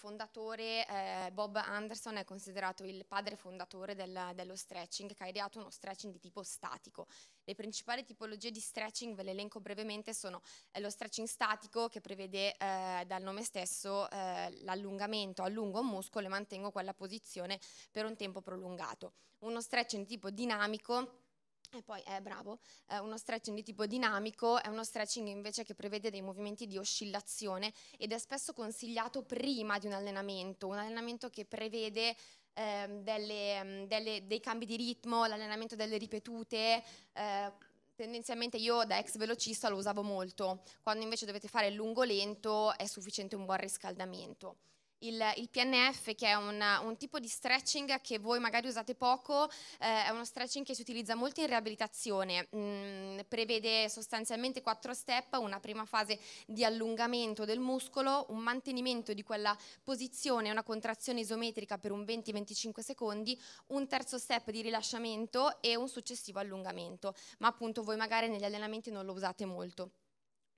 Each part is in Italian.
fondatore eh, Bob Anderson è considerato il padre fondatore del, dello stretching che ha ideato uno stretching di tipo statico. Le principali tipologie di stretching, ve le elenco brevemente, sono eh, lo stretching statico che prevede eh, dal nome stesso eh, l'allungamento, allungo un muscolo e mantengo quella posizione per un tempo prolungato. Uno stretching di tipo dinamico e poi è eh, bravo, è eh, uno stretching di tipo dinamico, è uno stretching invece che prevede dei movimenti di oscillazione ed è spesso consigliato prima di un allenamento, un allenamento che prevede eh, delle, ehm, delle, dei cambi di ritmo, l'allenamento delle ripetute. Eh, tendenzialmente io da ex velocista lo usavo molto, quando invece dovete fare lungo lento è sufficiente un buon riscaldamento il, il, PNF, che è una, un tipo di stretching che voi magari usate poco, eh, è uno stretching che si utilizza molto in riabilitazione, mm, prevede sostanzialmente quattro step, una prima fase di allungamento del muscolo, un mantenimento di quella posizione, una contrazione isometrica per un 20-25 secondi, un terzo step di rilasciamento e un successivo allungamento, ma appunto voi magari negli allenamenti non lo usate molto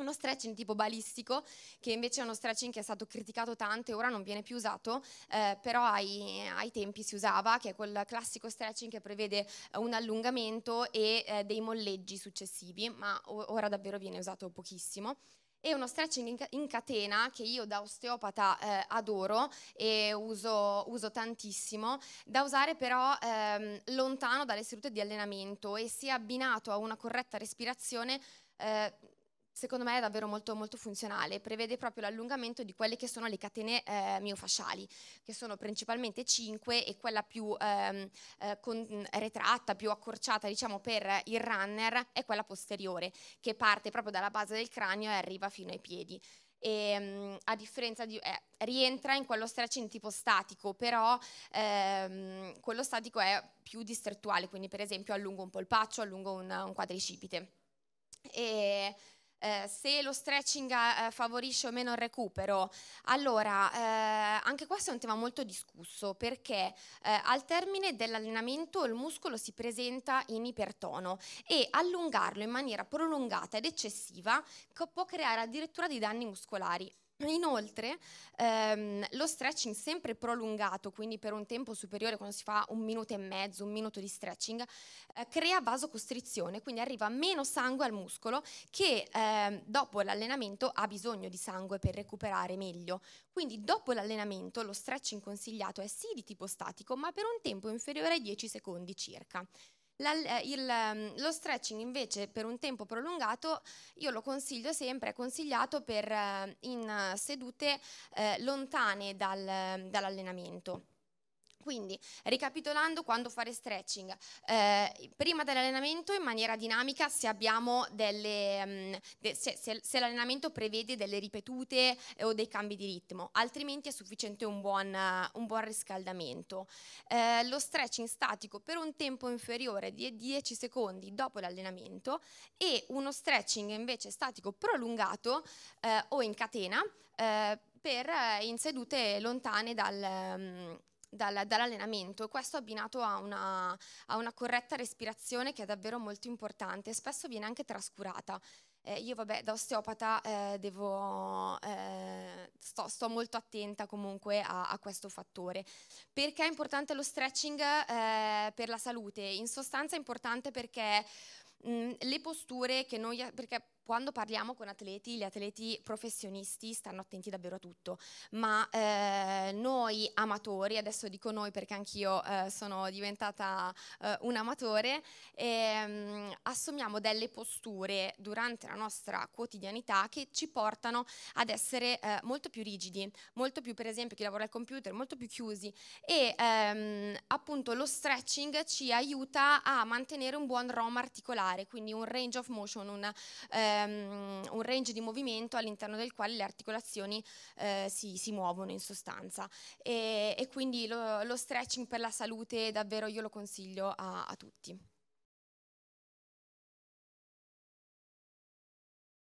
uno stretching tipo balistico, che invece è uno stretching che è stato criticato tanto e ora non viene più usato, eh, però ai, ai, tempi si usava, che è quel classico stretching che prevede eh, un allungamento e eh, dei molleggi successivi, ma ora davvero viene usato pochissimo e uno stretching in, catena che io da osteopata eh, adoro e uso, uso, tantissimo, da usare però ehm, lontano dalle sedute di allenamento e se abbinato a una corretta respirazione eh, secondo me è davvero molto, molto funzionale, prevede proprio l'allungamento di quelle che sono le catene eh, miofasciali, che sono principalmente 5 e quella più ehm, eh, con, mm, retratta, più accorciata diciamo, per il runner è quella posteriore, che parte proprio dalla base del cranio e arriva fino ai piedi. E, ehm, a differenza di, eh, rientra in quello stretching tipo statico, però ehm, quello statico è più distrettuale, quindi per esempio allungo un polpaccio, allungo un, un quadricipite. E, eh, se lo stretching eh, favorisce o meno il recupero. Allora, eh, anche questo è un tema molto discusso perché eh, al termine dell'allenamento il muscolo si presenta in ipertono e allungarlo in maniera prolungata ed eccessiva può creare addirittura dei danni muscolari. Inoltre ehm, lo stretching sempre prolungato, quindi per un tempo superiore quando si fa un minuto e mezzo, un minuto di stretching, eh, crea vasocostrizione, quindi arriva meno sangue al muscolo che ehm, dopo l'allenamento ha bisogno di sangue per recuperare meglio. Quindi dopo l'allenamento lo stretching consigliato è sì di tipo statico ma per un tempo inferiore ai 10 secondi circa. La, eh, il, ehm, lo stretching invece per un tempo prolungato io lo consiglio sempre, è consigliato per, eh, in sedute eh, lontane dal, dall'allenamento. Quindi, ricapitolando, quando fare stretching? Eh, prima dell'allenamento in maniera dinamica se, delle, mm, se, se, se l'allenamento prevede delle ripetute eh, o dei cambi di ritmo, altrimenti è sufficiente un buon, eh, un buon riscaldamento. Eh, lo stretching statico per un tempo inferiore di 10 secondi dopo l'allenamento e uno stretching invece statico prolungato eh, o in catena per, in sedute lontane dal... Um, dal, dall'allenamento. Questo abbinato a una, a una corretta respirazione che è davvero molto importante, spesso viene anche trascurata. Eh, io vabbè da osteopata eh, devo, eh, sto, sto, molto attenta comunque a, a, questo fattore. Perché è importante lo stretching eh, per la salute? In sostanza è importante perché mh, mm, le posture che noi... Perché quando parliamo con atleti, gli atleti professionisti stanno attenti davvero a tutto, ma eh, noi amatori, adesso dico noi perché anch'io eh, sono diventata eh, un amatore, ehm, assumiamo delle posture durante la nostra quotidianità che ci portano ad essere eh, molto più rigidi, molto più per esempio chi lavora al computer, molto più chiusi e ehm, appunto lo stretching ci aiuta a mantenere un buon ROM articolare, quindi un range of motion, un eh, ehm, un range di movimento all'interno del quale le articolazioni eh, si, si, muovono in sostanza e, e quindi lo, lo, stretching per la salute davvero io lo consiglio a, a tutti.